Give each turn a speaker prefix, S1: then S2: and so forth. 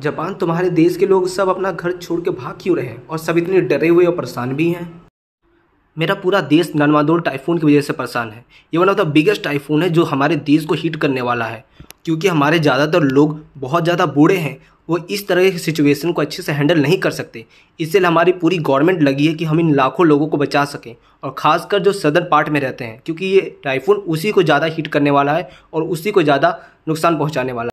S1: Japan तुम्हारे देश के लोग सब अपना घर छोड़ के भाग क्यों रहे और सब इतने डरे हुए और परेशान भी हैं मेरा पूरा देश नर्मादोर टाइफून की वजह से परेशान है ये one of the biggest typhoon है जो हमारे देश को हीट करने वाला है क्योंकि हमारे ज़्यादातर लोग बहुत ज़्यादा बूढ़े हैं वो इस तरह की सिचुएशन को अच्छे से हैंडल नहीं कर सकते इसलिए हमारी पूरी गवर्नमेंट लगी है कि हम इन लाखों लोगों को बचा सकें और ख़ासकर जो सदर पार्ट में रहते हैं क्योंकि ये टाइफून उसी को ज़्यादा हीट करने वाला है और उसी को ज़्यादा नुकसान पहुँचाने वाला है